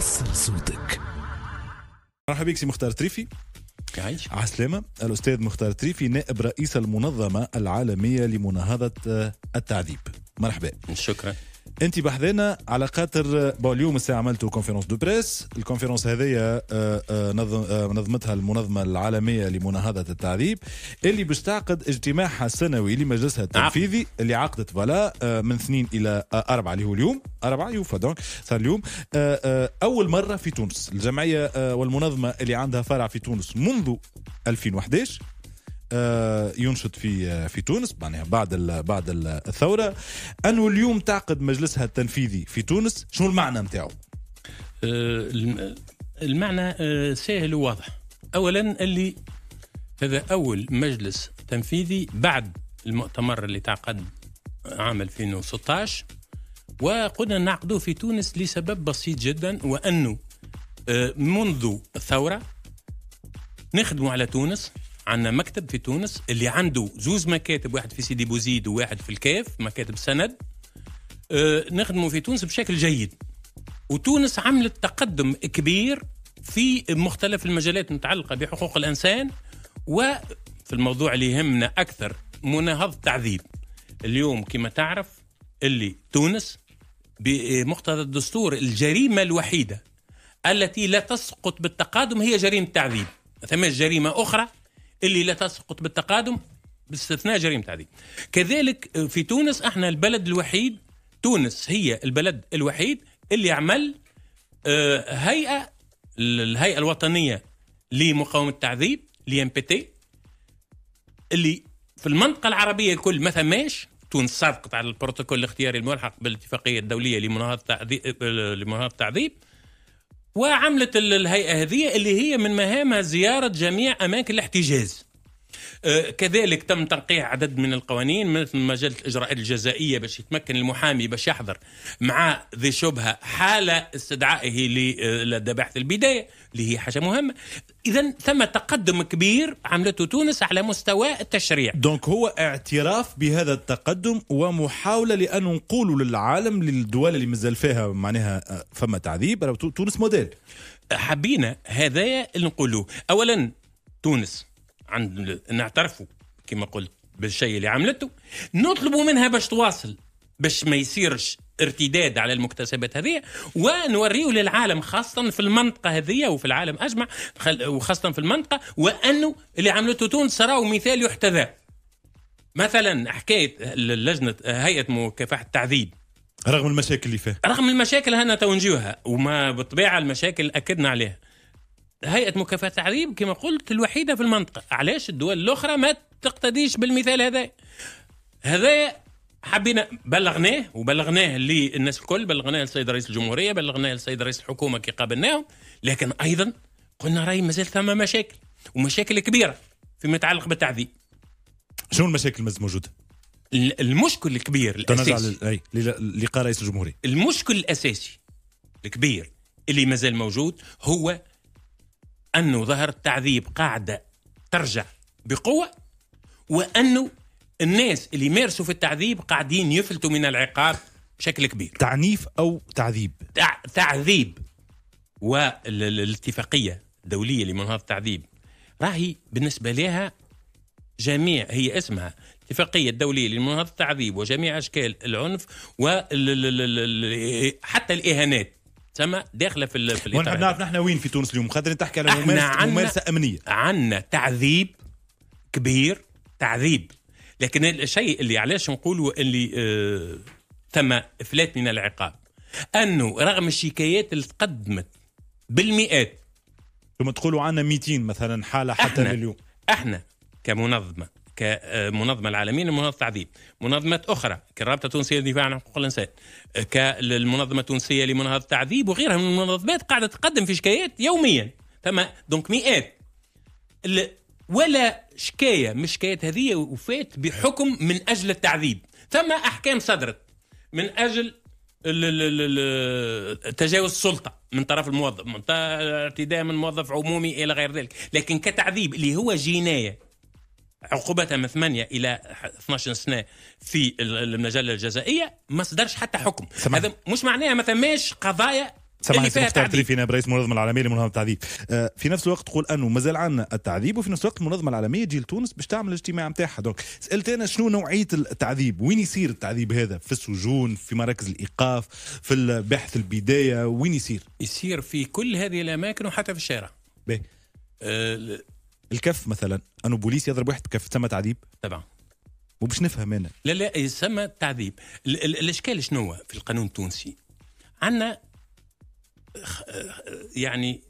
وصل صوتك مرحبا بك سي مختار تريفي يعيش عسلامة الأستاذ مختار تريفي نائب رئيس المنظمة العالمية لمناهضة آه، التعذيب مرحبا شكرا انت بحذانا على خاطر اليوم الساعه عملتوا كونفرنس دو بريس الكونفيرونس هذيا نظمتها المنظمه العالميه لمناهضه التعذيب اللي باش تعقد اجتماعها السنوي لمجلسها نعم. التنفيذي اللي عقدت فلا آه، من اثنين الى آه، اربعه اللي هو اليوم اربعه يوفا دونك صار اليوم آه، اول مره في تونس الجمعيه والمنظمه اللي عندها فرع في تونس منذ 2011 آه، ينشط في آه، في تونس معناها بعد بعد الثوره انه اليوم تعقد مجلسها التنفيذي في تونس شنو المعنى نتاعو؟ آه، المعنى سهل وواضح اولا اللي هذا اول مجلس تنفيذي بعد المؤتمر اللي تعقد عام 2016 وقلنا نعقده في تونس لسبب بسيط جدا وانه منذ الثوره نخدموا على تونس عندنا مكتب في تونس اللي عنده زوز مكاتب واحد في سيدي بوزيد وواحد في الكاف مكاتب سند آه نخدمه في تونس بشكل جيد وتونس عملت تقدم كبير في مختلف المجالات المتعلقه بحقوق الانسان وفي الموضوع اللي يهمنا اكثر مناهضه التعذيب اليوم كما تعرف اللي تونس بمقتضى الدستور الجريمه الوحيده التي لا تسقط بالتقادم هي جريمه التعذيب ثم جريمه اخرى اللي لا تسقط بالتقادم باستثناء جريمة هذه كذلك آه، في تونس احنا البلد الوحيد تونس هي البلد الوحيد اللي عمل آه، هيئة الهيئة الوطنية لمقاومة التعذيب لي ام بي تي اللي في المنطقة العربية الكل ما ثماش تونس سابقت على البروتوكول الاختياري الملحق بالاتفاقية الدولية لمناهضة آه، التعذيب وعملت الهيئه هذه اللي هي من مهامها زياره جميع اماكن الاحتجاز آه، كذلك تم تنقيح عدد من القوانين مثل مجله الاجراءات الجزائيه باش يتمكن المحامي باش يحضر مع ذي شبهه حال استدعائه لدى آه، بحث البدايه اللي هي حاجه مهمه اذا ثم تقدم كبير عملته تونس على مستوى التشريع دونك هو اعتراف بهذا التقدم ومحاوله لان نقولوا للعالم للدول اللي مازال فيها معناها آه، فما تعذيب تونس موديل حبينا هذايا اللي نقولوه اولا تونس عند نعترفوا كما قلت بالشيء اللي عملته نطلبوا منها باش تواصل باش ما يصيرش ارتداد على المكتسبات هذه ونوريه للعالم خاصة في المنطقة هذه وفي العالم أجمع وخاصة في المنطقة وأنه اللي عملته تونس راهو مثال يحتذى مثلا حكاية لجنة هيئة مكافحة التعذيب رغم المشاكل اللي فيها رغم المشاكل هنا تو نجيوها وما بالطبيعه المشاكل اكدنا عليها هيئه مكافحه التعذيب كما قلت الوحيده في المنطقه علاش الدول الاخرى ما تقتديش بالمثال هذا هذا حبينا بلغناه وبلغناه للناس الكل بلغناه للسيد رئيس الجمهوريه بلغناه للسيد رئيس الحكومه كي قابلناهم لكن ايضا قلنا راي مازال ثم مشاكل ومشاكل كبيره فيما يتعلق بالتعذيب شنو المشاكل مازال موجوده؟ المشكل الكبير الاساسي لقاء رئيس الجمهوريه المشكل الاساسي الكبير اللي مازال موجود هو انه ظهر التعذيب قاعده ترجع بقوه وانه الناس اللي يمارسوا في التعذيب قاعدين يفلتوا من العقاب بشكل كبير تعنيف او تعذيب تع... تعذيب والاتفاقيه الدوليه لمنهضه التعذيب راهي بالنسبه لها جميع هي اسمها الاتفاقية الدولية لمنهضة التعذيب وجميع أشكال العنف وحتى الإهانات تسمى داخله في, في الاطار نعرف نحن وين في تونس اليوم خاطر تحكي على ممارسه امنيه عندنا تعذيب كبير تعذيب لكن الشيء اللي علاش نقولوا اللي آه ثم افلات من العقاب انه رغم الشكايات اللي تقدمت بالمئات ثم تقولوا عنا 200 مثلا حاله حتى اليوم احنا كمنظمه كمنظمة العالمية لمنظمة التعذيب منظمة أخرى كالرابطة التونسية للدفاع عن حقوق الإنسان كالمنظمة التونسية لمنظمة التعذيب وغيرها من المنظمات قاعدة تقدم في شكايات يوميا ثم دونك مئات ولا شكاية من الشكايات هذه وفات بحكم من أجل التعذيب ثم أحكام صدرت من أجل تجاوز السلطة من طرف الموظف من اعتداء من موظف عمومي إلى غير ذلك لكن كتعذيب اللي هو جناية عقوبتها من 8 إلى 12 سنة في المجلة الجزائية ما صدرش حتى حكم هذا مش معناها ما ثماش قضايا سمعني سي مختار تريفينا برئيس المنظمه العالميه لمنظمه التعذيب آه، في نفس الوقت تقول انه مازال عندنا التعذيب وفي نفس الوقت المنظمه العالميه تجي لتونس باش تعمل الاجتماع نتاعها دونك سالت انا شنو نوعيه التعذيب وين يصير التعذيب هذا في السجون في مراكز الايقاف في البحث البدايه وين يصير يصير في كل هذه الاماكن وحتى في الشارع الكف مثلا انه بوليس يضرب واحد كف تسمى تعذيب طبعا وباش نفهم انا لا لا يسمى إيه، تعذيب ال- ال- الاشكال شنو هو في القانون التونسي عندنا يعني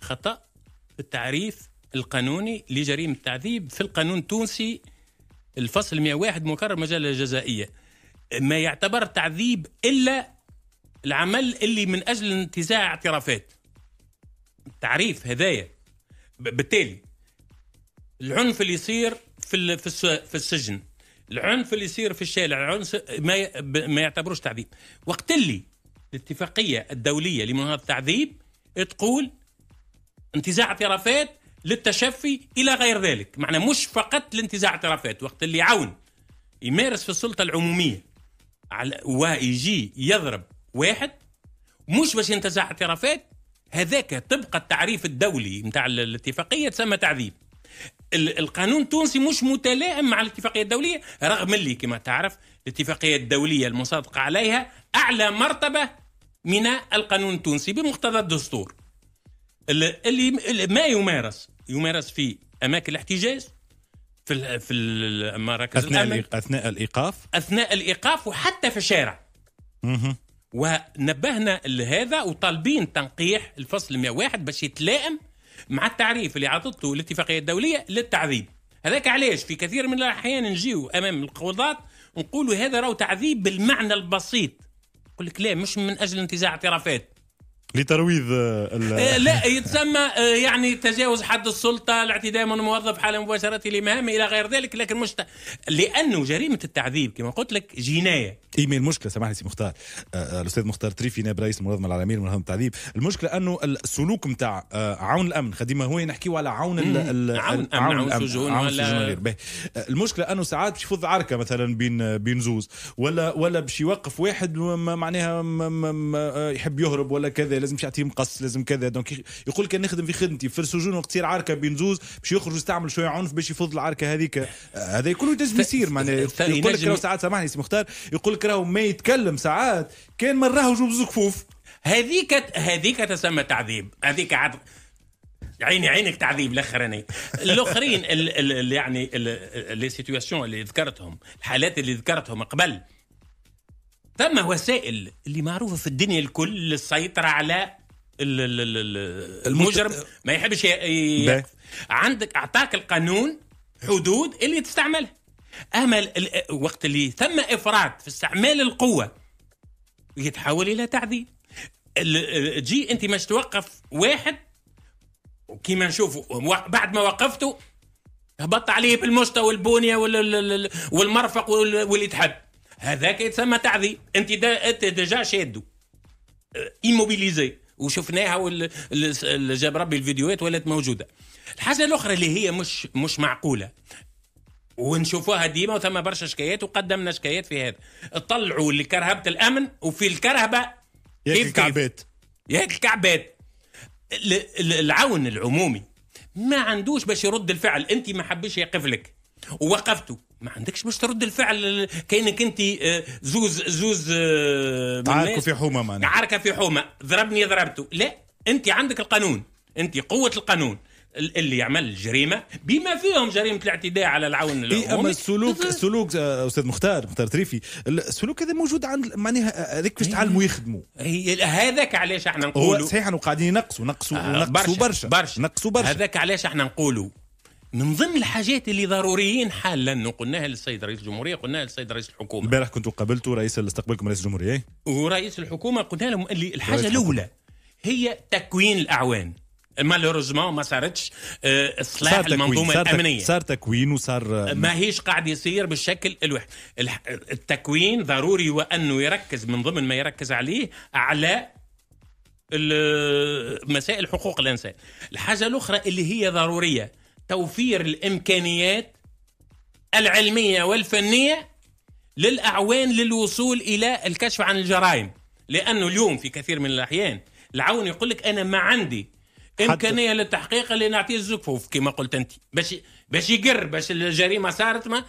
خطا في التعريف القانوني لجريمه التعذيب في القانون التونسي الفصل 101 مكرر مجله الجزائية ما يعتبر تعذيب الا العمل اللي من اجل انتزاع اعترافات التعريف هذايا بالتالي العنف اللي يصير في في السجن العنف اللي يصير في الشارع العنف ما ما يعتبروش تعذيب وقت اللي الاتفاقيه الدوليه لمناهضه التعذيب تقول انتزاع اعترافات للتشفي الى غير ذلك معنى مش فقط لانتزاع اعترافات وقت اللي يعاون يمارس في السلطه العموميه على ويجي يضرب واحد مش باش ينتزع اعترافات هذاك تبقى التعريف الدولي نتاع الاتفاقيه تسمى تعذيب القانون التونسي مش متلائم مع الاتفاقيه الدوليه رغم اللي كما تعرف الاتفاقيه الدوليه المصادقه عليها اعلى مرتبه من القانون التونسي بمقتضى الدستور اللي ما يمارس يمارس في اماكن الاحتجاز في في المراكز اثناء الأمن اثناء الايقاف اثناء الايقاف وحتى في الشارع مه. ونبهنا لهذا وطالبين تنقيح الفصل 101 باش يتلائم مع التعريف اللي عطته الاتفاقيه الدوليه للتعذيب هذاك علاش في كثير من الاحيان نجيو امام القضاة نقولوا هذا راهو تعذيب بالمعنى البسيط يقول لك لا مش من اجل انتزاع اعترافات لترويض آه، آه، لا يتسمى آه، يعني تجاوز حد السلطه الاعتداء من الموظف حال مباشره لمهامه الى غير ذلك لكن مش ت... لانه جريمه التعذيب كما قلت لك جنايه اي المشكله سامحني سي مختار الاستاذ مختار تريفي نائب رئيس المنظمه العالميه لمنظمه التعذيب المشكله انه السلوك نتاع عون الامن خديما هو نحكيو على عون ال ال عون الامن عون, عون السجون ولا المشكله انه ساعات باش يفض عركه مثلا بين بين زوز ولا ولا باش يوقف واحد معناها يحب يهرب ولا كذا لازم يعطيه مقص لازم كذا دونك يقول لك نخدم في خدمتي في السجون وقت تصير عركه بين زوز باش يخرج يستعمل شويه عنف باش يفض العركه هذيك هذا كله لازم يصير معناها يقول لك ساعات سامحني سي مختار يقول لك راهو ما يتكلم ساعات كان مراه جوز كفوف هذيك هذيك تسمى تعذيب هذيك عاد عيني عينك تعذيب الاخراني الاخرين يعني لي سيتوياسيون اللي ذكرتهم الحالات اللي ذكرتهم قبل ثم وسائل اللي معروفه في الدنيا الكل للسيطره على المجرم ما يحبش عندك اعطاك القانون حدود اللي تستعملها اما وقت اللي ثم افراط في استعمال القوه يتحول الى تعذيب تجي انت مش توقف واحد وكيما نشوفوا بعد ما وقفته هبط عليه بالمشطه والبونيه والمرفق واللي تحب هذاك يتسمى تعذيب انت انت ديجا شادو ايموبيليزي وشفناها وال... جاب ربي الفيديوهات ولات موجوده الحاجه الاخرى اللي هي مش مش معقوله ونشوفوها ديما وثم برشا شكايات وقدمنا شكايات في هذا طلعوا لكرهبه الامن وفي الكرهبه ياك الكعبات ياك الكعبات العون العمومي ما عندوش باش يرد الفعل انت ما حبيش يقفلك لك ووقفته ما عندكش باش ترد الفعل كانك انت آه، زوز زوز آه، عاركه في حومه معنا عاركه في حومه ضربني ضربته لا انت عندك القانون انت قوه القانون اللي يعمل جريمه بما فيهم جريمه الاعتداء على العون إيه، العمومي اما السلوك السلوك آه، استاذ مختار مختار تريفي السلوك هذا موجود عند معناها هذاك كيفاش تعلموا يخدموا هذاك علاش احنا نقولوا صحيح انه قاعدين ينقصوا نقصوا نقصوا برشا برشا نقصوا برشا هذاك علاش احنا نقولوا من ضمن الحاجات اللي ضروريين حالا وقلناها للسيد رئيس الجمهوريه قلناها للسيد رئيس الحكومه امبارح كنت قابلت رئيس استقبلكم رئيس الجمهوريه ورئيس الحكومه قلنا لهم اللي الحاجه الاولى هي تكوين الاعوان مالوروزمون ما صارتش آه، اصلاح المنظومه صار الامنيه صار تكوين وصار آه، ماهيش قاعد يصير بالشكل الوحيد التكوين ضروري وانه يركز من ضمن ما يركز عليه على مسائل حقوق الانسان الحاجه الاخرى اللي هي ضروريه توفير الامكانيات العلميه والفنيه للاعوان للوصول الى الكشف عن الجرائم لانه اليوم في كثير من الاحيان العون يقول لك انا ما عندي امكانيه للتحقيق اللي نعطيه الزكفوف كما قلت انت باش باش يقر باش الجريمه صارت ما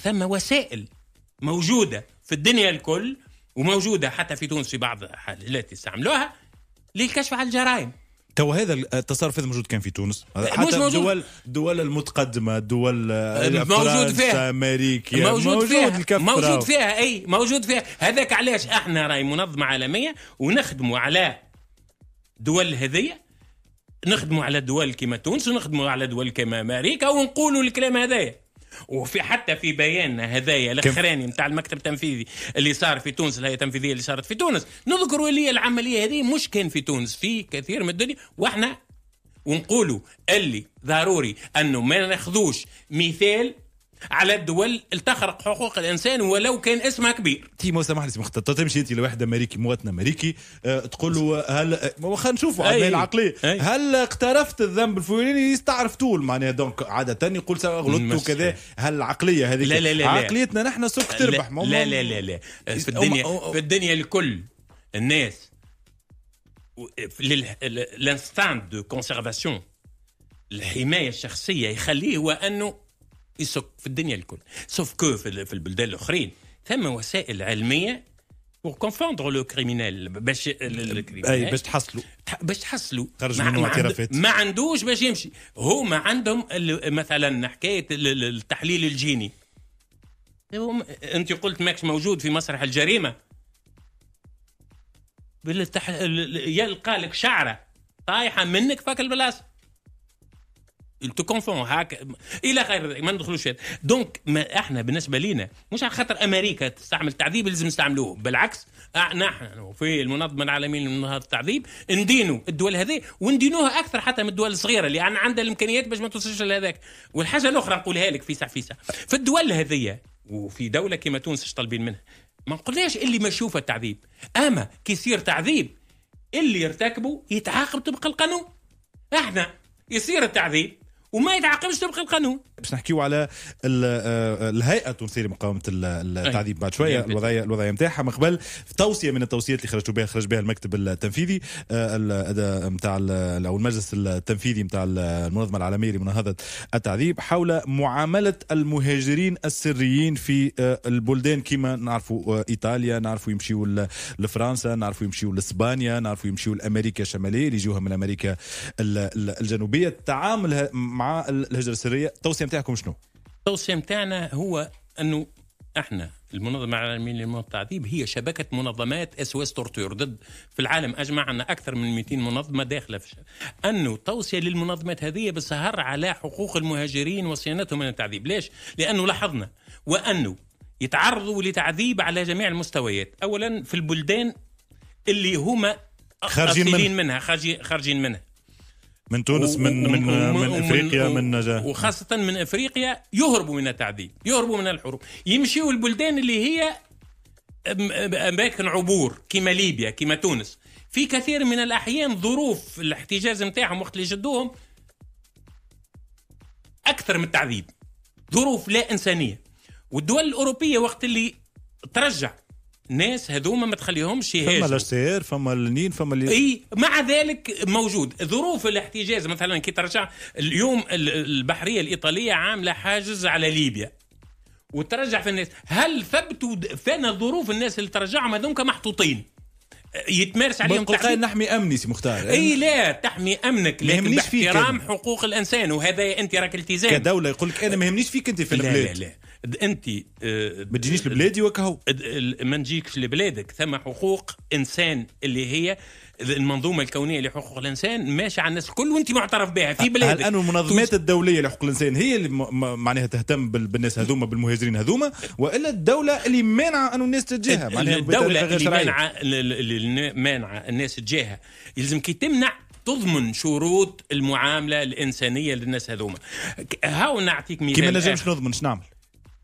ثم وسائل موجوده في الدنيا الكل وموجوده حتى في تونس في بعض الحالات يستعملوها للكشف عن الجرائم تو هذا التصرف هذا موجود كان في تونس حتى مش موجود. الدول الدول المتقدمه الدول موجود فيها امريكا موجود, موجود فيها موجود فيها اي موجود فيها هذاك علاش احنا راي منظمه عالميه ونخدموا على دول هذية نخدموا على دول كيما تونس ونخدموا على دول كيما امريكا ونقولوا الكلام هذايا وفي حتى في بياننا هذايا الاخراني نتاع المكتب التنفيذي اللي صار في تونس الهيئه التنفيذيه اللي صارت في تونس نذكروا اللي العمليه هذه مش كان في تونس في كثير من الدنيا واحنا ونقولوا اللي ضروري انه ما ناخذوش مثال على الدول التخرق حقوق الانسان ولو كان اسمها كبير تي مو سامحني سي مختار تمشي انت لواحد امريكي مواطن امريكي آه، تقول له هل آه، خلينا نشوفوا العقليه هل اقترفت الذنب الفلاني تعرف طول معناها دونك عاده يقول غلطت وكذا هل العقليه هذه لا لا لا عقليتنا نحن سوق تربح لا لا لا لا, لا. في الدنيا في الدنيا الكل الناس لانستانت دو كونسيرفاسيون الحمايه الشخصيه يخليه هو انه في الدنيا الكل سوف كو في البلدان الاخرين ثم وسائل علميه pour confondre le criminel باش اي باش تحصلوا باش تحصلوا خرج منه اعترافات ما عندوش باش يمشي هما عندهم مثلا حكايه التحليل الجيني انت قلت ماكش موجود في مسرح الجريمه بالتح... يلقى لك شعره طايحه منك فاك البلاصه تكونفون هاك الى غير ما ندخلوش دونك ما احنا بالنسبه لينا مش على خاطر امريكا تستعمل تعذيب لازم نستعملوه بالعكس نحن في المنظمه العالميه لمنظمه التعذيب ندينوا الدول هذه وندينوها اكثر حتى من الدول الصغيره يعني عندها الامكانيات باش ما توصلش لهذاك والحاجه الاخرى نقولها لك في ساعه في ساعه في الدول هذه وفي دوله كما تونس طالبين منها ما نقولناش اللي ما يشوف التعذيب اما كي يصير تعذيب اللي يرتكبوا يتعاقب طبق القانون احنا يصير التعذيب وما يتعاقبش طبق القانون باش نحكيو على آه، آه، الهيئه التونسيه لمقاومه التعذيب بعد شويه الوضعيه الوضعيه نتاعها من قبل توصيه من التوصيات اللي خرجتوا بها خرج بها المكتب التنفيذي نتاع آه، او المجلس التنفيذي نتاع المنظمه العالميه لمناهضه التعذيب حول معامله المهاجرين السريين في البلدان كما نعرفوا ايطاليا نعرفوا يمشيوا لفرنسا نعرفوا يمشيوا لاسبانيا نعرفوا يمشيوا لامريكا الشماليه اللي يجوها من امريكا الجنوبيه التعامل مع مع الهجره السريه التوصيه نتاعكم شنو؟ التوصيه نتاعنا هو انه احنا المنظمه العالميه للمنع التعذيب هي شبكه منظمات اس اس تورتور ضد في العالم اجمع عندنا اكثر من 200 منظمه داخله في انه توصيه للمنظمات هذه بالسهر على حقوق المهاجرين وصيانتهم من التعذيب، ليش؟ لانه لاحظنا وانه يتعرضوا لتعذيب على جميع المستويات، اولا في البلدان اللي هما خارجين من... منها خارجين منها من تونس من من من افريقيا من وخاصه من افريقيا يهربوا من التعذيب يهربوا من الحروب يمشيوا البلدان اللي هي اماكن عبور كما ليبيا كما تونس في كثير من الاحيان ظروف الاحتجاز نتاعهم وقت اللي جدوهم اكثر من التعذيب ظروف لا انسانيه والدول الاوروبيه وقت اللي ترجع ناس هذوما ما تخليهمش يهاجموا فما الاشتهار فما النين فما اللي... اي مع ذلك موجود ظروف الاحتجاز مثلا كي ترجع اليوم البحريه الايطاليه عامله حاجز على ليبيا وترجع في الناس هل ثبتوا فين ظروف الناس اللي ترجعهم هذوك محطوطين يتمارس عليهم قال نحمي امني سي مختار اي لا تحمي امنك لكن باحترام حقوق الانسان وهذا انت راك التزام كدوله يقول لك انا ما يهمنيش فيك انت في البلاد لا لا, لا. انت آه، ما تجينيش لبلادي وكهو ما نجيكش لبلادك ثم حقوق انسان اللي هي المنظومه الكونيه لحقوق الانسان ماشيه على الناس الكل وانت معترف بها في بلادك الان المنظمات توز... الدوليه لحقوق الانسان هي اللي معناها تهتم بالناس هذوما بالمهاجرين هذوما والا الدوله اللي مانعه انه الناس تجيها معناها الدوله اللي مانعه اللي مانعه الناس تجيها يلزم كي تمنع تضمن شروط المعامله الانسانيه للناس هذوما هاو نعطيك مثال كي ما نجمش نضمن شنو نعمل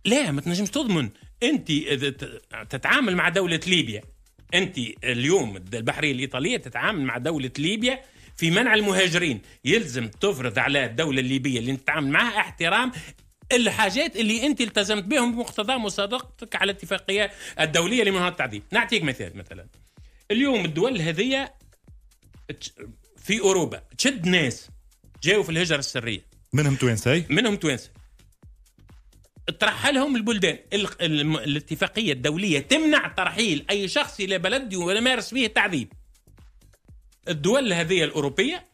لا ما تنجمش تضمن انت تتعامل مع دوله ليبيا انت اليوم البحريه الايطاليه تتعامل مع دوله ليبيا في منع المهاجرين يلزم تفرض على الدوله الليبيه اللي تتعامل معها احترام الحاجات اللي انت التزمت بهم بمقتضى مصادقتك على الاتفاقيه الدوليه لمنع التعذيب نعطيك مثال مثلا اليوم الدول هذيا في اوروبا تشد ناس جاوا في الهجره السريه منهم توانسي منهم توانسي ترحلهم البلدان الاتفاقية الدولية تمنع ترحيل أي شخص إلى بلد ويمارس فيه التعذيب الدول هذه الأوروبية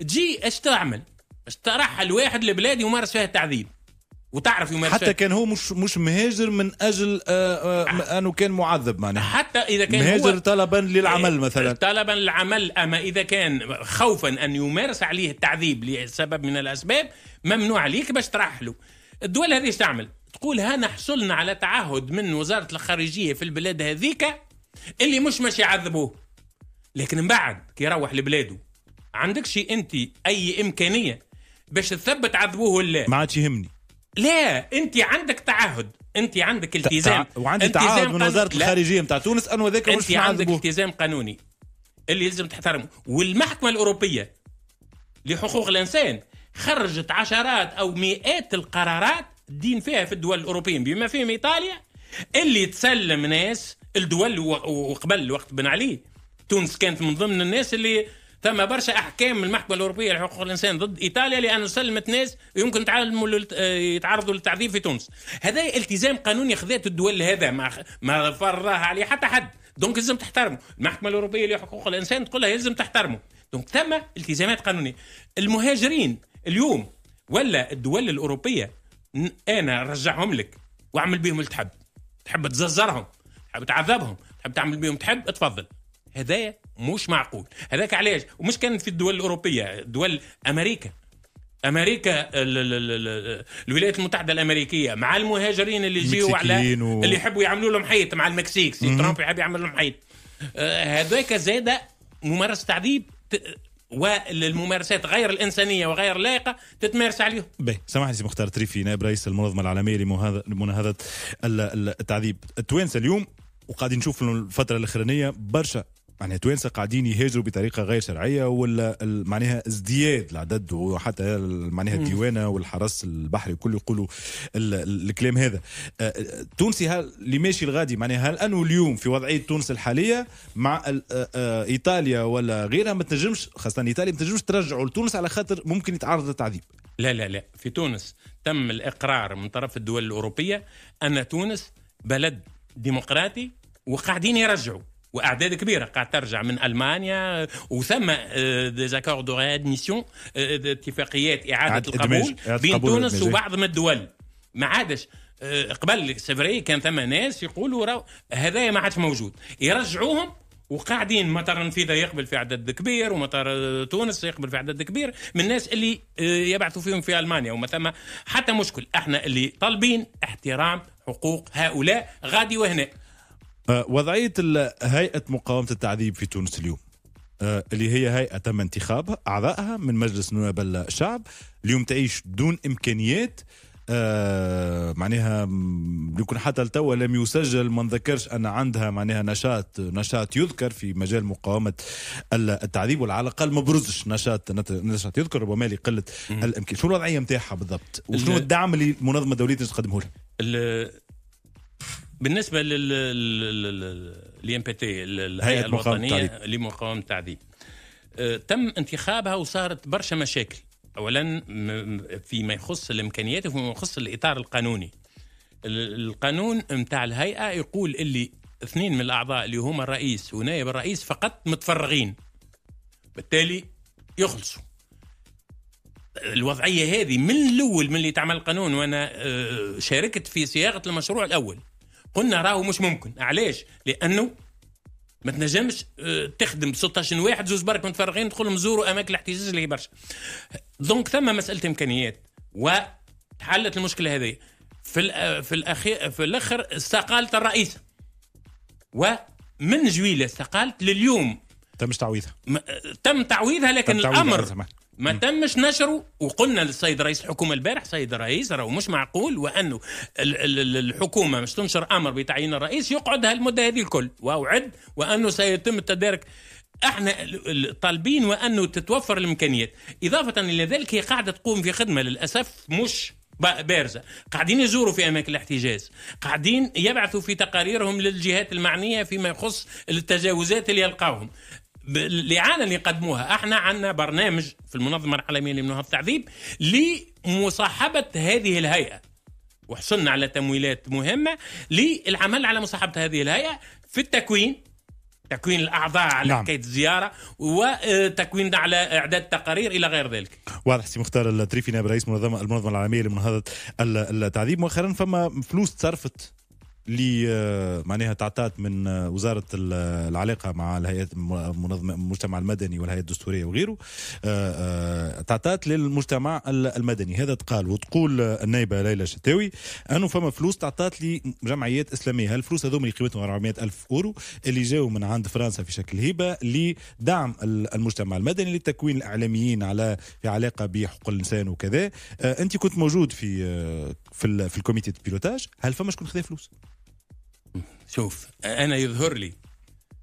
تجي اش تعمل اش ترحل واحد لبلاد يمارس فيها التعذيب وتعرف يمارس حتى كان هو مش مش مهاجر من اجل آآ آه، آآ آه، انه كان معذب معناها حتى اذا كان مهاجر هو طلبا للعمل إيه، مثلا طلبا للعمل اما اذا كان خوفا ان يمارس عليه التعذيب لسبب من الاسباب ممنوع عليك باش ترحله الدول هذه تعمل تقول هنا حصلنا على تعهد من وزاره الخارجيه في البلاد هذيك اللي مش مش يعذبوه لكن من بعد كي يروح لبلاده عندكش انت اي امكانيه باش تثبت عذبوه ولا ما عادش يهمني لا انت عندك تعهد انت عندك التزام تع... وعندي تعهد من وزاره الخارجيه نتاع تونس انو ذاك مش انت عندك التزام قانوني اللي لازم تحترمه والمحكمه الاوروبيه لحقوق الانسان خرجت عشرات أو مئات القرارات دين فيها في الدول الأوروبية بما فيهم إيطاليا اللي تسلم ناس الدول وقبل وقت بن علي تونس كانت من ضمن الناس اللي ثم برشا احكام من المحكمه الاوروبيه لحقوق الانسان ضد ايطاليا لانه سلمت ناس يمكن يتعرضوا للتعذيب في تونس هذا التزام قانوني خذات الدول هذا ما ما فرها عليه حتى حد دونك لازم تحترمه المحكمه الاوروبيه لحقوق الانسان تقول لها لازم تحترمه دونك ثم التزامات قانونيه المهاجرين اليوم ولا الدول الاوروبيه انا رجعهم لك واعمل بهم اللي تحب تحب تززرهم تحب تعذبهم تحب تعمل بهم تحب تفضل هذا مش معقول هذاك علاش ومش كان في الدول الاوروبيه دول امريكا امريكا الولايات المتحده الامريكيه مع المهاجرين اللي يجيو على و... اللي يحبوا يعملوا لهم حيط مع المكسيك سي ترامب يحب يعمل لهم حيط آه هذاك زاد ممارسه تعذيب والممارسات غير الانسانيه وغير اللائقه تتمارس عليهم. باهي سامحني سي مختار تريفي نائب رئيس المنظمه العالميه لمناهضه التعذيب التوانسه اليوم وقاعدين نشوف الفترة الأخرانية برشا معناها توانسه قاعدين يهاجروا بطريقه غير شرعيه ولا معناها ازدياد العدد وحتى معناها الديوانه والحرس البحري الكل يقولوا الكلام هذا التونسي آه، آه، هل اللي ماشي الغادي معناها هل انه اليوم في وضعيه تونس الحاليه مع آه، ايطاليا ولا غيرها ما تنجمش خاصه ايطاليا ما تنجمش ترجعوا لتونس على خاطر ممكن يتعرض للتعذيب لا لا لا في تونس تم الاقرار من طرف الدول الاوروبيه ان تونس بلد ديمقراطي وقاعدين يرجعوا واعداد كبيره قاعد ترجع من المانيا وثم ديزاكور دو ريادميسيون اتفاقيات اعاده القبول بين تونس وبعض من الدول ما عادش آه، قبل سفري كان ثم ناس يقولوا هذايا ما عادش موجود يرجعوهم وقاعدين مطار نفيده يقبل في عدد كبير ومطار آه، تونس يقبل في عدد كبير من الناس اللي آه، يبعثوا فيهم في المانيا وما ثم حتى مشكل احنا اللي طالبين احترام حقوق هؤلاء غادي وهنا آه، وضعيه هيئه مقاومه التعذيب في تونس اليوم آه، اللي هي هيئه تم انتخابها اعضائها من مجلس نواب الشعب اليوم تعيش دون امكانيات آه، معناها يكون حتى لتوا لم يسجل ما نذكرش ان عندها معناها نشاط نشاط يذكر في مجال مقاومه التعذيب وعلى الاقل ما برزش نشاط نشاط يذكر ربما لقله الإمكانيات شو الوضعيه نتاعها بالضبط وشنو الدعم اللي المنظمه الدوليه تقدمه لها بالنسبه لل الام بي تي الهيئه الوطنيه لمقاومه التعذيب أه، تم انتخابها وصارت برشا مشاكل اولا فيما يخص الامكانيات وفيما يخص الاطار القانوني القانون نتاع الهيئه يقول اللي اثنين من الاعضاء اللي هما الرئيس ونائب الرئيس فقط متفرغين بالتالي يخلصوا الوضعيه هذه من الاول من اللي تعمل القانون وانا أه، شاركت في صياغه المشروع الاول قلنا راهو مش ممكن علاش لانه ما تنجمش آه، تخدم 16 واحد زوز برك متفرغين ندخلهم زوروا اماكن الاحتجاج اللي هي برشا دونك ثم مساله امكانيات وتحلت المشكله هذه في في الاخير في الاخر استقالت الرئيس ومن جويله استقالت لليوم تمش تعويضها تم تعويضها لكن تم تعويضها الامر ما تمش نشره وقلنا للسيد رئيس الحكومه البارح سيد الرئيس راهو مش معقول وانه الحكومه مش تنشر امر بتعيين الرئيس يقعد هالمده هذه الكل واوعد وانه سيتم التدارك احنا طالبين وانه تتوفر الامكانيات اضافه الى ذلك هي قاعده تقوم في خدمه للاسف مش بارزه قاعدين يزوروا في اماكن الاحتجاز قاعدين يبعثوا في تقاريرهم للجهات المعنيه فيما يخص التجاوزات اللي يلقاهم الاعانه اللي يقدموها احنا عندنا برنامج في المنظمه العالميه لمنع التعذيب لمصاحبه هذه الهيئه وحصلنا على تمويلات مهمه للعمل على مصاحبه هذه الهيئه في التكوين تكوين الاعضاء على نعم. حكايه الزياره وتكوين على اعداد تقارير الى غير ذلك. واضح سي مختار التريفي نائب رئيس منظمه المنظمه العالميه لمنهضه التعذيب مؤخرا فما فلوس تصرفت اللي آه، معناها تعطات من آه، وزاره العلاقه مع الهيئات منظمه المجتمع المدني والهيئه الدستوريه وغيره آه، تعطات للمجتمع المدني هذا تقال وتقول النائبه ليلى شتاوي انه فما فلوس تعطات لجمعيات اسلاميه هالفلوس هذوما اللي قيمتهم 400 الف اورو اللي جاوا من عند فرنسا في شكل هبه لدعم المجتمع المدني لتكوين الاعلاميين على في علاقه بحقوق الانسان وكذا انت كنت موجود في في الكوميتي بيلوتاج هل فما شكون خذا فلوس شوف انا يظهر لي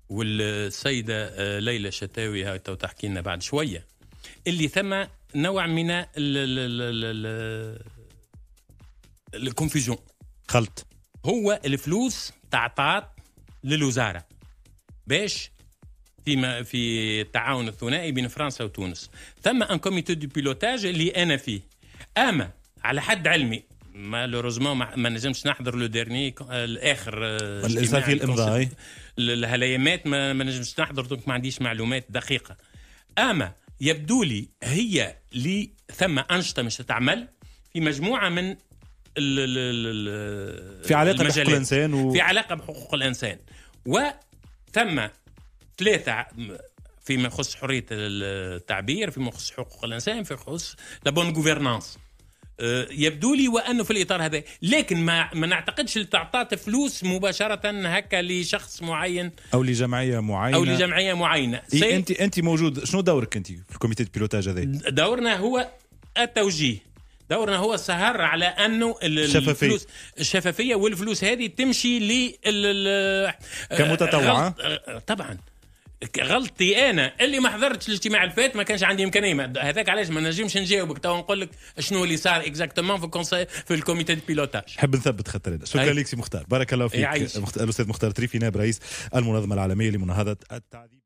والسيده آه، ليلى شتاوي هاي تو تحكي لنا بعد شويه اللي ثم نوع من الكونفيجون خلط هو الفلوس تعطات للوزاره باش فيما في التعاون الثنائي بين فرنسا وتونس ثم ان كوميتي دو بيلوتاج اللي انا فيه اما على حد علمي مالوروزمون ما نجمش نحضر لو ديرني الاخر في الامضاء الهليمات ما, ما نجمش نحضر دونك ما عنديش معلومات دقيقه اما يبدو لي هي لي ثم انشطه مش تتعمل في مجموعه من ال ال في علاقه بحقوق الانسان و... في علاقه بحقوق الانسان وثم ثلاثه فيما يخص حريه التعبير فيما يخص حقوق الانسان فيما يخص لا بون آه، يبدو لي وانه في الاطار هذا لكن ما ما نعتقدش تعطات فلوس مباشره هكا لشخص معين او لجمعيه معينه او لجمعيه معينه إيه انت انت موجود شنو دورك انت في الكوميتي بيلوتاج هذا دورنا هو التوجيه دورنا هو السهر على انه الشفافية. الفلوس الشفافيه والفلوس هذه تمشي لل كمتطوعه طبعا غلطتي انا اللي ما حضرتش الاجتماع الفات ما كانش عندي امكانيه هذاك علاش ما نجمش نجاوبك تو نقول لك شنو اللي صار اكزاكتومون في الكونسي في الكوميتي دي بيلوتاج نحب نثبت خاطر هذا شكرا لك سي مختار بارك الله فيك الاستاذ مختار تريفي نائب رئيس المنظمه العالميه لمناهضه التعذيب